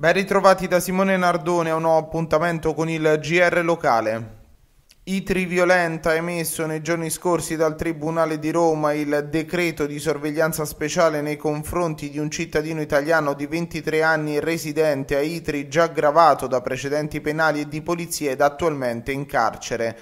Ben ritrovati da Simone Nardone a un nuovo appuntamento con il GR locale. Itri Violenta ha emesso nei giorni scorsi dal Tribunale di Roma il decreto di sorveglianza speciale nei confronti di un cittadino italiano di 23 anni residente a Itri già gravato da precedenti penali e di polizia ed attualmente in carcere.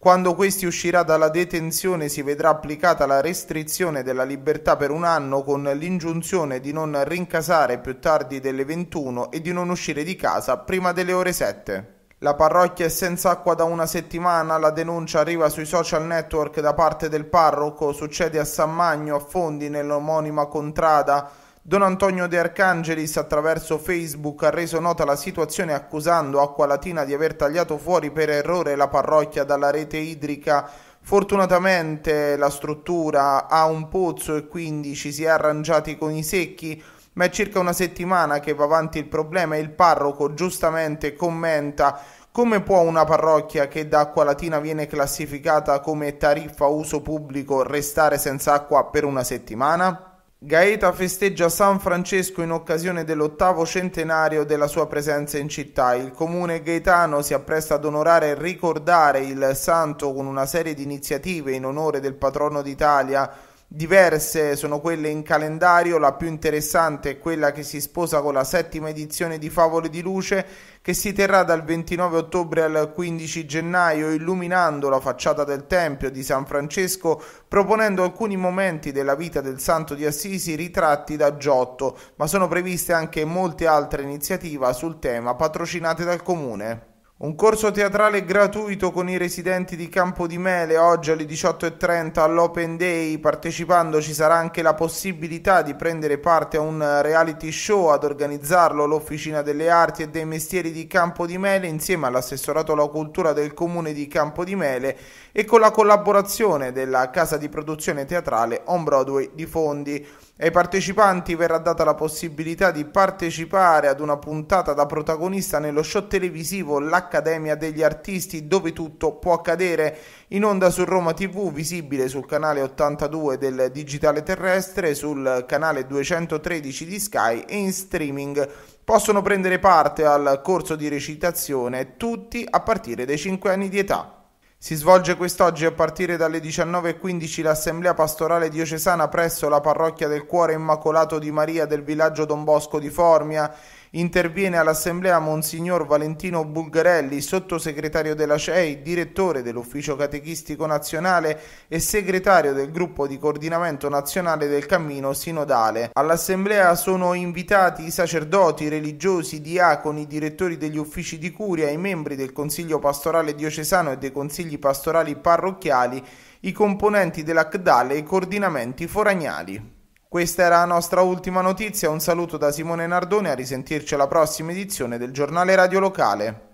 Quando questi uscirà dalla detenzione si vedrà applicata la restrizione della libertà per un anno con l'ingiunzione di non rincasare più tardi delle 21 e di non uscire di casa prima delle ore 7. La parrocchia è senza acqua da una settimana, la denuncia arriva sui social network da parte del parroco, succede a San Magno, a Fondi nell'omonima contrada, Don Antonio De Arcangelis attraverso Facebook ha reso nota la situazione accusando Acqua Latina di aver tagliato fuori per errore la parrocchia dalla rete idrica. Fortunatamente la struttura ha un pozzo e quindi ci si è arrangiati con i secchi, ma è circa una settimana che va avanti il problema e il parroco giustamente commenta come può una parrocchia che da acqua latina viene classificata come tariffa uso pubblico restare senza acqua per una settimana? Gaeta festeggia San Francesco in occasione dell'ottavo centenario della sua presenza in città. Il comune gaetano si appresta ad onorare e ricordare il santo con una serie di iniziative in onore del patrono d'Italia Diverse sono quelle in calendario, la più interessante è quella che si sposa con la settima edizione di Favole di Luce che si terrà dal 29 ottobre al 15 gennaio illuminando la facciata del Tempio di San Francesco proponendo alcuni momenti della vita del Santo di Assisi ritratti da Giotto, ma sono previste anche molte altre iniziative sul tema patrocinate dal Comune. Un corso teatrale gratuito con i residenti di Campo di Mele oggi alle 18.30 all'Open Day. Partecipando ci sarà anche la possibilità di prendere parte a un reality show ad organizzarlo l'Officina delle Arti e dei Mestieri di Campo di Mele insieme all'assessorato alla cultura del comune di Campo di Mele e con la collaborazione della casa di produzione teatrale On Broadway di Fondi. Ai partecipanti verrà data la possibilità di partecipare ad una puntata da protagonista nello show televisivo La Accademia degli Artisti dove tutto può accadere, in onda su Roma TV, visibile sul canale 82 del Digitale Terrestre, sul canale 213 di Sky e in streaming. Possono prendere parte al corso di recitazione tutti a partire dai 5 anni di età. Si svolge quest'oggi a partire dalle 19.15 l'assemblea pastorale diocesana presso la parrocchia del Cuore Immacolato di Maria del villaggio Don Bosco di Formia. Interviene all'Assemblea Monsignor Valentino Bulgarelli, sottosegretario della CEI, direttore dell'Ufficio Catechistico Nazionale e segretario del gruppo di coordinamento nazionale del cammino sinodale. All'Assemblea sono invitati i sacerdoti, religiosi, diaconi, direttori degli uffici di curia, i membri del Consiglio pastorale diocesano e dei consigli pastorali parrocchiali, i componenti della CDAL e i coordinamenti foragnali. Questa era la nostra ultima notizia, un saluto da Simone Nardone, a risentirci alla prossima edizione del giornale radio locale.